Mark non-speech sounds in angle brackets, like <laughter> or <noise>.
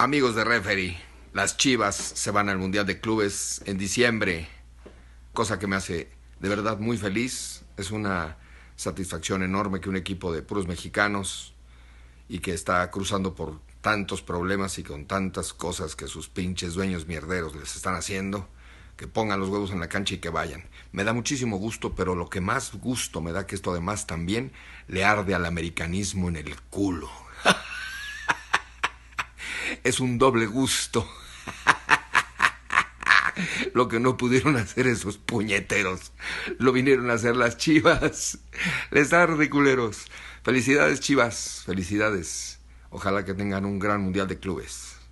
Amigos de Referee, las Chivas se van al Mundial de Clubes en diciembre, cosa que me hace de verdad muy feliz. Es una satisfacción enorme que un equipo de puros mexicanos y que está cruzando por tantos problemas y con tantas cosas que sus pinches dueños mierderos les están haciendo, que pongan los huevos en la cancha y que vayan. Me da muchísimo gusto, pero lo que más gusto me da que esto además también le arde al americanismo en el culo es un doble gusto. <laughs> Lo que no pudieron hacer esos puñeteros. Lo vinieron a hacer las chivas. Les da Felicidades, chivas. Felicidades. Ojalá que tengan un gran mundial de clubes.